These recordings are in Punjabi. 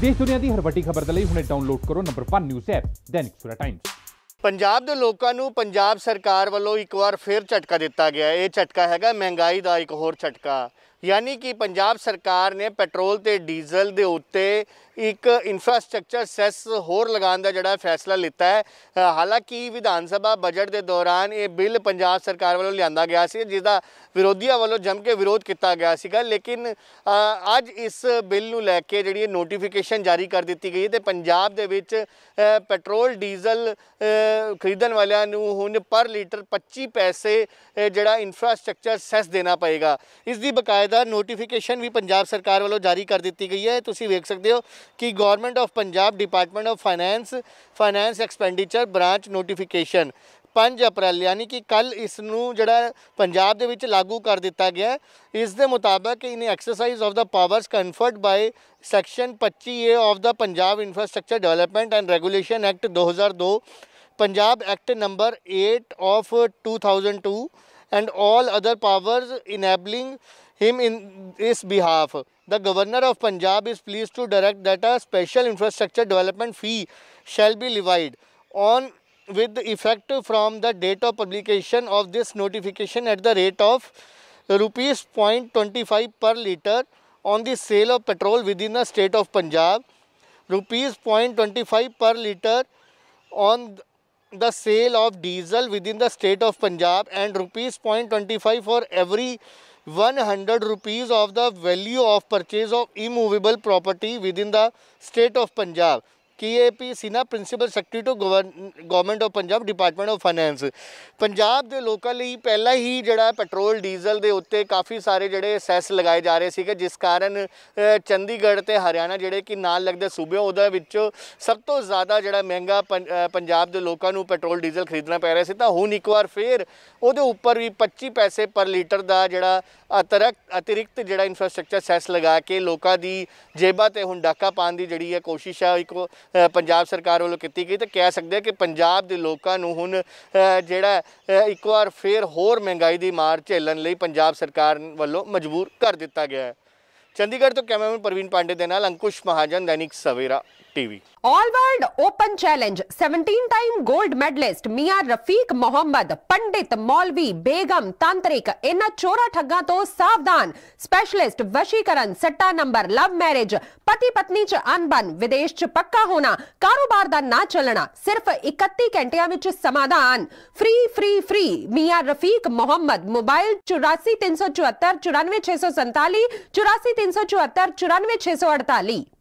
ਦੇਸ਼ ਦੁਨੀਆ ਦੀ ਹਰ ਵੱਡੀ ਖਬਰ ਦੇ ਲਈ ਹੁਣੇ ਡਾਊਨਲੋਡ ਕਰੋ number 1 news app Dainik Sura Times Punjab ਦੇ ਲੋਕਾਂ ਨੂੰ ਪੰਜਾਬ ਸਰਕਾਰ ਵੱਲੋਂ ਇੱਕ ਵਾਰ ਫੇਰ ਝਟਕਾ ਦਿੱਤਾ ਗਿਆ ਇਹ ਝਟਕਾ ਹੈਗਾ ਮਹਿੰਗਾਈ ਦਾ ਇੱਕ ਹੋਰ ਝਟਕਾ ਯਾਨੀ ਕਿ ਪੰਜਾਬ ਸਰਕਾਰ ਨੇ ਪੈਟਰੋਲ ਤੇ ਡੀਜ਼ਲ ਦੇ ਉੱਤੇ ਇੱਕ ਇਨਫਰਾਸਟ੍ਰਕਚਰ ਸੈਸ ਹੋਰ ਲਗਾਉਣ ਦਾ ਜਿਹੜਾ ਫੈਸਲਾ ਲਿੱਤਾ ਹੈ ਹਾਲਾਂਕਿ ਵਿਧਾਨ ਸਭਾ ਬਜਟ ਦੇ ਦੌਰਾਨ ਇਹ ਬਿੱਲ ਪੰਜਾਬ ਸਰਕਾਰ ਵੱਲੋਂ ਲਿਆਂਦਾ ਗਿਆ ਸੀ ਜਿਸ ਦਾ ਵਿਰੋਧੀਆਂ ਵੱਲੋਂ ਜੰਮ ਕੇ ਵਿਰੋਧ ਕੀਤਾ ਗਿਆ ਸੀਗਾ ਲੇਕਿਨ ਅੱਜ ਇਸ ਬਿੱਲ ਨੂੰ ਲੈ ਕੇ ਜਿਹੜੀ ਨੋਟੀਫਿਕੇਸ਼ਨ ਜਾਰੀ ਕਰ ਦਿੱਤੀ ਗਈ ਹੈ ਤੇ ਪੰਜਾਬ ਦੇ ਵਿੱਚ ਪੈਟਰੋਲ ਡੀਜ਼ਲ ਖਰੀਦਣ ਵਾਲਿਆਂ ਨੂੰ ਹੁਣ ਪਰ ਲੀਟਰ 25 ਪੈਸੇ ਜਿਹੜਾ ਇਨਫਰਾਸਟ੍ਰਕਚਰ ਸੈਸ ਦੇਣਾ ਪਏਗਾ ਇਸ ਦੀ ਬਕਾਇਦਾ ਦਾ ਨੋਟੀਫਿਕੇਸ਼ਨ ਵੀ ਪੰਜਾਬ ਸਰਕਾਰ ਵੱਲੋਂ ਜਾਰੀ ਕਰ ਦਿੱਤੀ ਗਈ ਹੈ ਤੁਸੀਂ ਵੇਖ ਸਕਦੇ ਹੋ ਕਿ government of Punjab department of finance finance expenditure branch notification 5 April ਯਾਨੀ ਕਿ ਕੱਲ ਇਸ ਨੂੰ ਜਿਹੜਾ ਪੰਜਾਬ ਦੇ ਵਿੱਚ ਲਾਗੂ ਕਰ ਦਿੱਤਾ ਗਿਆ ਇਸ ਦੇ ਮੁਤਾਬਕ in exercise of the powers conferred by section 25A of the Punjab infrastructure development and regulation act 2002 Punjab act number 8 of 2002 and all other powers enabling him in his behalf. The governor of Punjab is pleased to direct that a special infrastructure development fee shall be levied on with effect from the date of publication of this notification at the rate of rupees 0.25 per litre on the sale of petrol within the state of Punjab, rupees 0.25 per litre on the sale of diesel within the state of Punjab and rupees 0.25 for every 100 rupees of the value of purchase of immovable property within the state of Punjab. ਕੀ ਕੇਏਪੀ ਨਾ principal secretary to government of Punjab department of finance Punjab ਦੇ ਲੋਕਾਂ ਲਈ ਪਹਿਲਾਂ ਹੀ ਜਿਹੜਾ ਪੈਟਰੋਲ ਡੀਜ਼ਲ ਦੇ ਉੱਤੇ ਕਾਫੀ ਸਾਰੇ ਜਿਹੜੇ ਸੈਸ ਲਗਾਏ ਜਾ ਰਹੇ ਸੀਗੇ ਜਿਸ ਕਾਰਨ ਚੰਡੀਗੜ੍ਹ ਤੇ ਹਰਿਆਣਾ ਜਿਹੜੇ ਕਿ ਨਾਲ ਲੱਗਦੇ ਸੂਬੇ ਉਹਦੇ ਵਿੱਚ ਸਭ ਤੋਂ ਜ਼ਿਆਦਾ ਜਿਹੜਾ ਮਹਿੰਗਾ ਪੰਜਾਬ ਦੇ ਲੋਕਾਂ ਨੂੰ ਪੈਟਰੋਲ ਡੀਜ਼ਲ ਖਰੀਦਣਾ ਪੈ ਰਿਹਾ ਸੀ ਤਾਂ ਹੁਣ ਇੱਕ ਵਾਰ ਫੇਰ ਉਹਦੇ ਉੱਪਰ ਵੀ 25 ਪੈਸੇ ਪਰ ਲੀਟਰ ਦਾ ਜਿਹੜਾ ਅਤਰਕ ਅਤਿਰਿਕਤ ਜਿਹੜਾ ਇਨਫਰਾਸਟ੍ਰਕਚਰ ਸੈਸ ਲਗਾ ਕੇ ਲੋਕਾਂ ਦੀ ਜੇਬਾਂ ਤੇ ਹੁਣ ਡਾਕਾ ਪਾਣ ਦੀ ਜਿਹੜੀ ਹੈ ਕੋਸ਼ਿਸ਼ ਹੈ ਇੱਕ ਪੰਜਾਬ ਸਰਕਾਰ ਵੱਲੋਂ ਕੀਤੀ ਗਈ ਤਾਂ ਕਹਿ ਸਕਦੇ ਆ ਕਿ ਪੰਜਾਬ ਦੇ ਲੋਕਾਂ ਨੂੰ ਹੁਣ ਜਿਹੜਾ ਇੱਕ ਵਾਰ ਫੇਰ ਹੋਰ ਮਹਿੰਗਾਈ ਦੀ ਮਾਰ ਝੇਲਣ ਲਈ ਪੰਜਾਬ ਸਰਕਾਰ ਵੱਲੋਂ ਮਜਬੂਰ ਕਰ ਦਿੱਤਾ ਗਿਆ ਹੈ चंडीगढ़ तो कैमरामैन प्रवीण पांडे के Ankush Mahajan Dainik Savera TV all world open challenge 17 time gold medalist Miyan Rafiq Mohammad पंडित मौलवी बेगम तांत्रिक इन चोरा ठगा तो सावधान स्पेशलिस्ट वशीकरण सट्टा नंबर लव मैरिज पति पत्नी च अनबन विदेश च पक्का होना कारोबार दा ना चलना सिर्फ 31 विच ਘੰਟਿਆਂ ਵਿੱਚ ਸਮਾਧਾਨ free free free Miyan Rafiq Mohammad mobile 8434494647 84 374 94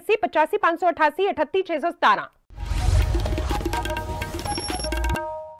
8580 85588 38617